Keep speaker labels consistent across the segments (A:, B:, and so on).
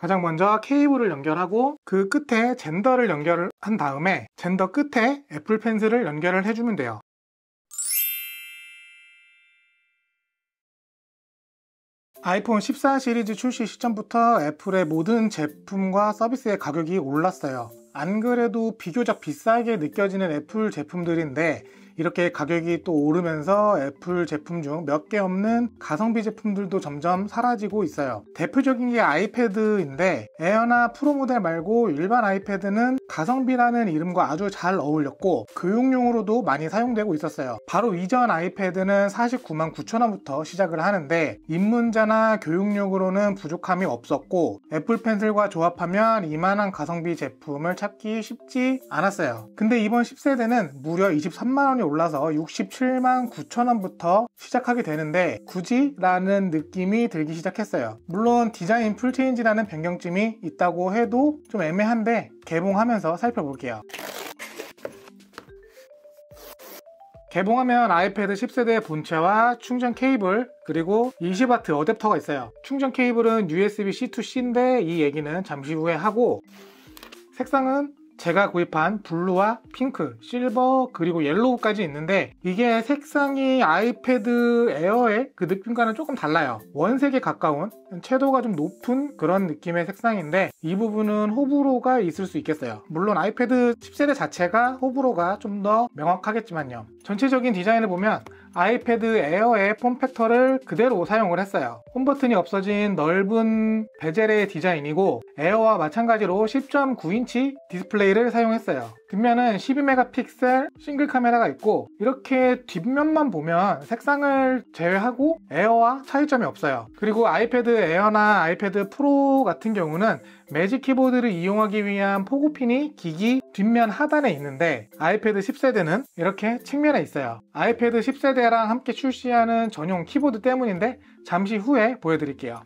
A: 가장 먼저 케이블을 연결하고 그 끝에 젠더를 연결한 다음에 젠더 끝에 애플 펜슬을 연결을 해주면 돼요. 아이폰 14 시리즈 출시 시점부터 애플의 모든 제품과 서비스의 가격이 올랐어요. 안 그래도 비교적 비싸게 느껴지는 애플 제품들인데 이렇게 가격이 또 오르면서 애플 제품 중 몇 개 없는 가성비 제품들도 점점 사라지고 있어요. 대표적인 게 아이패드인데 에어나 프로 모델 말고 일반 아이패드는 가성비라는 이름과 아주 잘 어울렸고 교육용으로도 많이 사용되고 있었어요. 바로 이전 아이패드는 49만 9천원부터 시작을 하는데 입문자나 교육용으로는 부족함이 없었고 애플 펜슬과 조합하면 이만한 가성비 제품을 찾기 쉽지 않았어요. 근데 이번 10세대는 무려 23만원이 올라서 67만 9천원부터 시작하게 되는데 굳이? 라는 느낌이 들기 시작했어요. 물론 디자인 풀체인지라는 변경점이 있다고 해도 좀 애매한데 개봉하면서 대해서 살펴볼게요. 개봉하면 아이패드 10세대 본체와 충전 케이블 그리고 20W 어댑터가 있어요 충전 케이블은 USB-C 2 C인데 이 얘기는 잠시 후에 하고 색상은 제가 구입한 블루와 핑크, 실버, 그리고 옐로우까지 있는데 이게 색상이 아이패드 에어의 그 느낌과는 조금 달라요. 원색에 가까운, 채도가 좀 높은 그런 느낌의 색상인데 이 부분은 호불호가 있을 수 있겠어요. 물론 아이패드 1 0세대 자체가 호불호가 좀 더 명확하겠지만요. 전체적인 디자인을 보면 아이패드 에어의 폼팩터를 그대로 사용을 했어요. 홈 버튼이 없어진 넓은 베젤의 디자인이고 에어와 마찬가지로 10.9인치 디스플레이를 사용했어요. 뒷면은 12메가픽셀 싱글 카메라가 있고 이렇게 뒷면만 보면 색상을 제외하고 에어와 차이점이 없어요. 그리고 아이패드 에어나 아이패드 프로 같은 경우는 매직 키보드를 이용하기 위한 포고핀이 기기 뒷면 하단에 있는데 아이패드 10세대는 이렇게 측면에 있어요. 아이패드 10세대 세대랑 함께 출시하는 전용 키보드 때문인데 잠시 후에 보여드릴게요.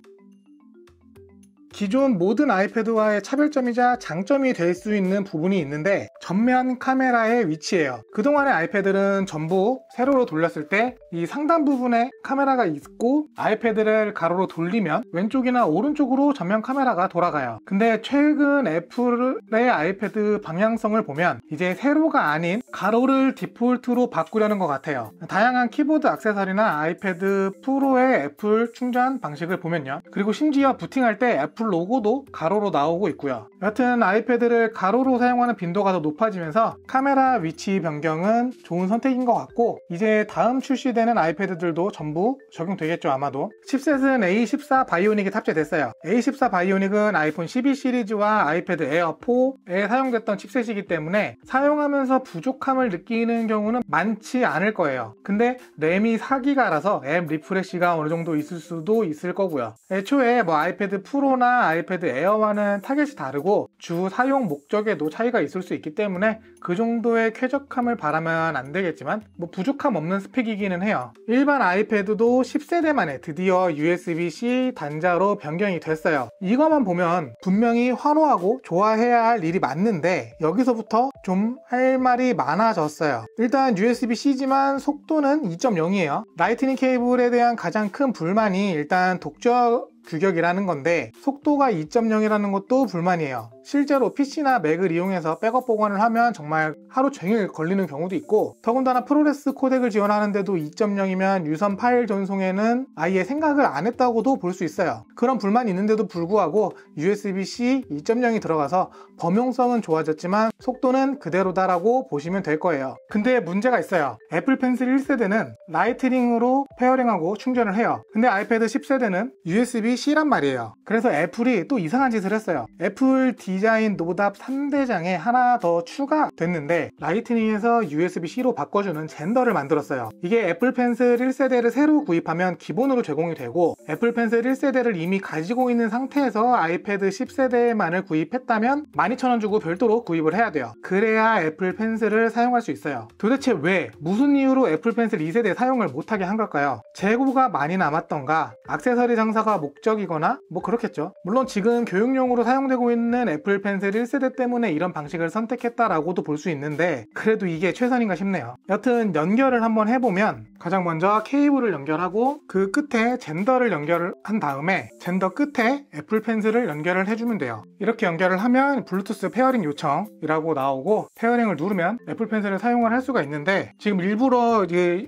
A: 기존 모든 아이패드와의 차별점이자 장점이 될 수 있는 부분이 있는데 전면 카메라의 위치예요. 그동안의 아이패드는 전부 세로로 돌렸을 때 이 상단 부분에 카메라가 있고 아이패드를 가로로 돌리면 왼쪽이나 오른쪽으로 전면 카메라가 돌아가요. 근데 최근 애플의 아이패드 방향성을 보면 이제 세로가 아닌 가로를 디폴트로 바꾸려는 것 같아요. 다양한 키보드 악세사리나 아이패드 프로의 애플 충전 방식을 보면요. 그리고 심지어 부팅할 때 애플 로고도 가로로 나오고 있고요. 여튼 하 아이패드를 가로로 사용하는 빈도가 더 높고 높아지면서 카메라 위치 변경은 좋은 선택인 것 같고 이제 다음 출시되는 아이패드들도 전부 적용되겠죠 아마도 칩셋은 A14 바이오닉이 탑재됐어요 A14 바이오닉은 아이폰 12 시리즈와 아이패드 에어4에 사용됐던 칩셋이기 때문에 사용하면서 부족함을 느끼는 경우는 많지 않을 거예요 근데 램이 4기가라서 앱 리프레시가 어느 정도 있을 수도 있을 거고요 애초에 뭐 아이패드 프로나 아이패드 에어와는 타겟이 다르고 주 사용 목적에도 차이가 있을 수 있기 때문에 때문에 그 정도의 쾌적함을 바라면 안 되겠지만 뭐 부족함 없는 스펙이기는 해요. 일반 아이패드도 10세대 만에 드디어 USB-C 단자로 변경이 됐어요. 이것만 보면 분명히 환호하고 좋아해야 할 일이 맞는데 여기서부터 좀 할 말이 많아졌어요. 일단 USB-C지만 속도는 2.0이에요. 라이트닝 케이블에 대한 가장 큰 불만이 일단 독점 규격이라는 건데 속도가 2.0이라는 것도 불만이에요 실제로 PC나 맥을 이용해서 백업 보관을 하면 정말 하루 종일 걸리는 경우도 있고 더군다나 프로레스 코덱을 지원하는데도 2.0이면 유선 파일 전송에는 아예 생각을 안 했다고도 볼 수 있어요 그런 불만이 있는데도 불구하고 USB-C 2.0이 들어가서 범용성은 좋아졌지만 속도는 그대로다라고 보시면 될 거예요 근데 문제가 있어요 애플 펜슬 1세대는 라이트닝으로 페어링하고 충전을 해요 근데 아이패드 10세대는 USB 애플이 C란 말이에요 그래서 애플이 또 이상한 짓을 했어요 애플 디자인 노답 3대장에 하나 더 추가됐는데 라이트닝에서 USB-C로 바꿔주는 젠더를 만들었어요 이게 애플 펜슬 1세대를 새로 구입하면 기본으로 제공이 되고 애플 펜슬 1세대를 이미 가지고 있는 상태에서 아이패드 10세대만을 구입했다면 12,000원 주고 별도로 구입을 해야 돼요 그래야 애플 펜슬을 사용할 수 있어요 도대체 왜 무슨 이유로 애플 펜슬 2세대 사용을 못하게 한 걸까요? 재고가 많이 남았던가 악세서리 장사가 목적 목적이거나 뭐 그렇겠죠. 물론 지금 교육용으로 사용되고 있는 애플 펜슬 1세대 때문에 이런 방식을 선택했다라고도 볼 수 있는데 그래도 이게 최선인가 싶네요. 여튼 연결을 한번 해보면 가장 먼저 케이블을 연결하고 그 끝에 젠더를 연결을 한 다음에 젠더 끝에 애플 펜슬을 연결을 해주면 돼요. 이렇게 연결을 하면 블루투스 페어링 요청이라고 나오고 페어링을 누르면 애플 펜슬을 사용을 할 수가 있는데 지금 일부러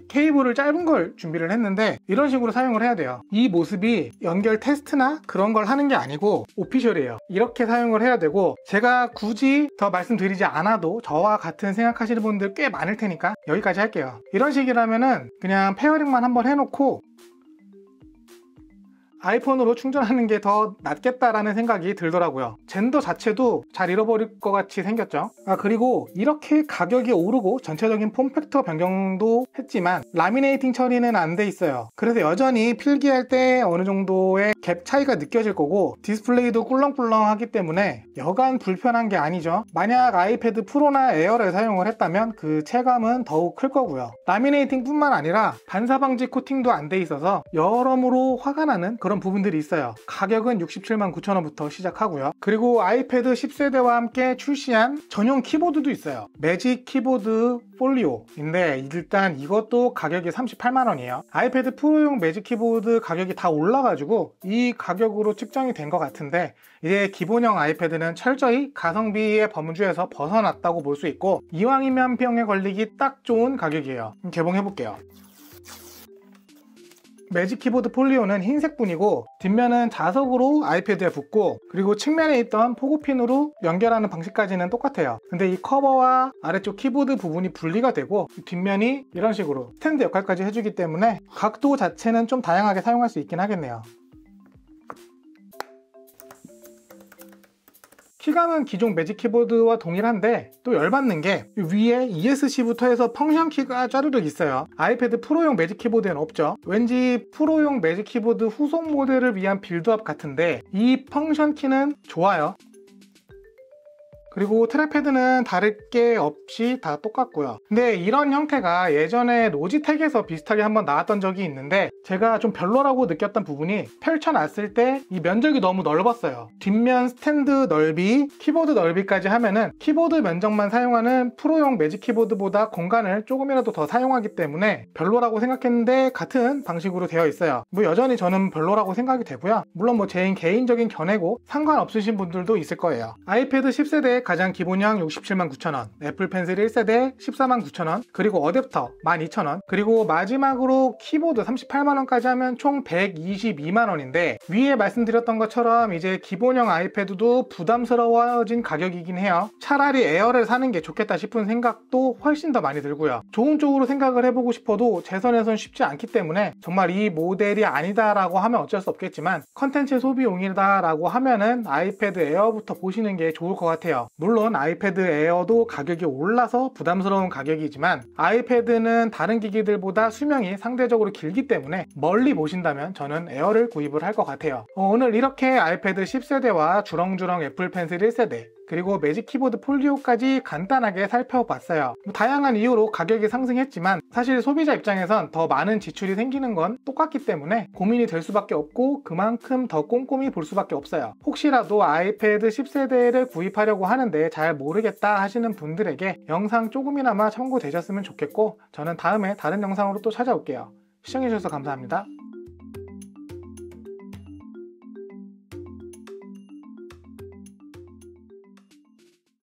A: 케이블을 짧은 걸 준비를 했는데 이런 식으로 사용을 해야 돼요. 이 모습이 연결 테스트나 그런 걸 하는 게 아니고 오피셜이에요 이렇게 사용을 해야 되고 제가 굳이 더 말씀드리지 않아도 저와 같은 생각하시는 분들 꽤 많을 테니까 여기까지 할게요 이런 식이라면은 그냥 페어링만 한번 해놓고 아이폰으로 충전하는 게 더 낫겠다라는 생각이 들더라고요. 젠더 자체도 잘 잃어버릴 것 같이 생겼죠. 아 그리고 이렇게 가격이 오르고 전체적인 폼팩터 변경도 했지만 라미네이팅 처리는 안 돼 있어요. 그래서 여전히 필기할 때 어느 정도의 갭 차이가 느껴질 거고 디스플레이도 꿀렁꿀렁하기 때문에 여간 불편한 게 아니죠. 만약 아이패드 프로나 에어를 사용을 했다면 그 체감은 더욱 클 거고요. 라미네이팅뿐만 아니라 반사방지 코팅도 안 돼 있어서 여러모로 화가 나는 그런 부분들이 있어요. 가격은 67만 9천원부터 시작하고요. 그리고 아이패드 10세대와 함께 출시한 전용 키보드도 있어요. 매직 키보드 폴리오인데 일단 이것도 가격이 38만원이에요. 아이패드 프로용 매직 키보드 가격이 다 올라가지고 이 가격으로 측정이 된 것 같은데 이제 기본형 아이패드는 철저히 가성비의 범주에서 벗어났다고 볼 수 있고 이왕이면 병에 걸리기 딱 좋은 가격이에요. 개봉해볼게요. 매직 키보드 폴리오는 흰색뿐이고 뒷면은 자석으로 아이패드에 붙고 그리고 측면에 있던 포고핀으로 연결하는 방식까지는 똑같아요 근데 이 커버와 아래쪽 키보드 부분이 분리가 되고 뒷면이 이런 식으로 스탠드 역할까지 해주기 때문에 각도 자체는 좀 다양하게 사용할 수 있긴 하겠네요 키감은 기존 매직 키보드와 동일한데 또 열받는 게 위에 ESC부터 해서 펑션 키가 짜르륵 있어요 아이패드 프로용 매직 키보드엔 없죠 왠지 프로용 매직 키보드 후속 모델을 위한 빌드업 같은데 이 펑션 키는 좋아요 그리고 트랙패드는 다를 게 없이 다 똑같고요. 근데 이런 형태가 예전에 로지텍에서 비슷하게 한번 나왔던 적이 있는데 제가 좀 별로라고 느꼈던 부분이 펼쳐놨을 때 이 면적이 너무 넓었어요. 뒷면 스탠드 넓이, 키보드 넓이까지 하면은 키보드 면적만 사용하는 프로용 매직 키보드보다 공간을 조금이라도 더 사용하기 때문에 별로라고 생각했는데 같은 방식으로 되어 있어요. 뭐 여전히 저는 별로라고 생각이 되고요. 물론 뭐 제 개인적인 견해고 상관없으신 분들도 있을 거예요. 아이패드 10세대의 가장 기본형 67만 9천원, 애플 펜슬 1세대 14만 9천원, 그리고 어댑터 12,000원, 그리고 마지막으로 키보드 38만원까지 하면 총 122만원인데 위에 말씀드렸던 것처럼 이제 기본형 아이패드도 부담스러워진 가격이긴 해요. 차라리 에어를 사는 게 좋겠다 싶은 생각도 훨씬 더 많이 들고요. 좋은 쪽으로 생각을 해보고 싶어도 재 선에선 쉽지 않기 때문에 정말 이 모델이 아니다라고 하면 어쩔 수 없겠지만 컨텐츠 소비용이다라고 하면은 아이패드 에어부터 보시는 게 좋을 것 같아요. 물론 아이패드 에어도 가격이 올라서 부담스러운 가격이지만 아이패드는 다른 기기들보다 수명이 상대적으로 길기 때문에 멀리 보신다면 저는 에어를 구입을 할 것 같아요. 어, 오늘 이렇게 아이패드 10세대와 주렁주렁 애플 펜슬 1세대 그리고 매직 키보드 폴리오까지 간단하게 살펴봤어요. 뭐 다양한 이유로 가격이 상승했지만 사실 소비자 입장에선 더 많은 지출이 생기는 건 똑같기 때문에 고민이 될 수밖에 없고 그만큼 더 꼼꼼히 볼 수밖에 없어요. 혹시라도 아이패드 10세대를 구입하려고 하는데 잘 모르겠다 하시는 분들에게 영상 조금이나마 참고되셨으면 좋겠고 저는 다음에 다른 영상으로 또 찾아올게요. 시청해주셔서 감사합니다.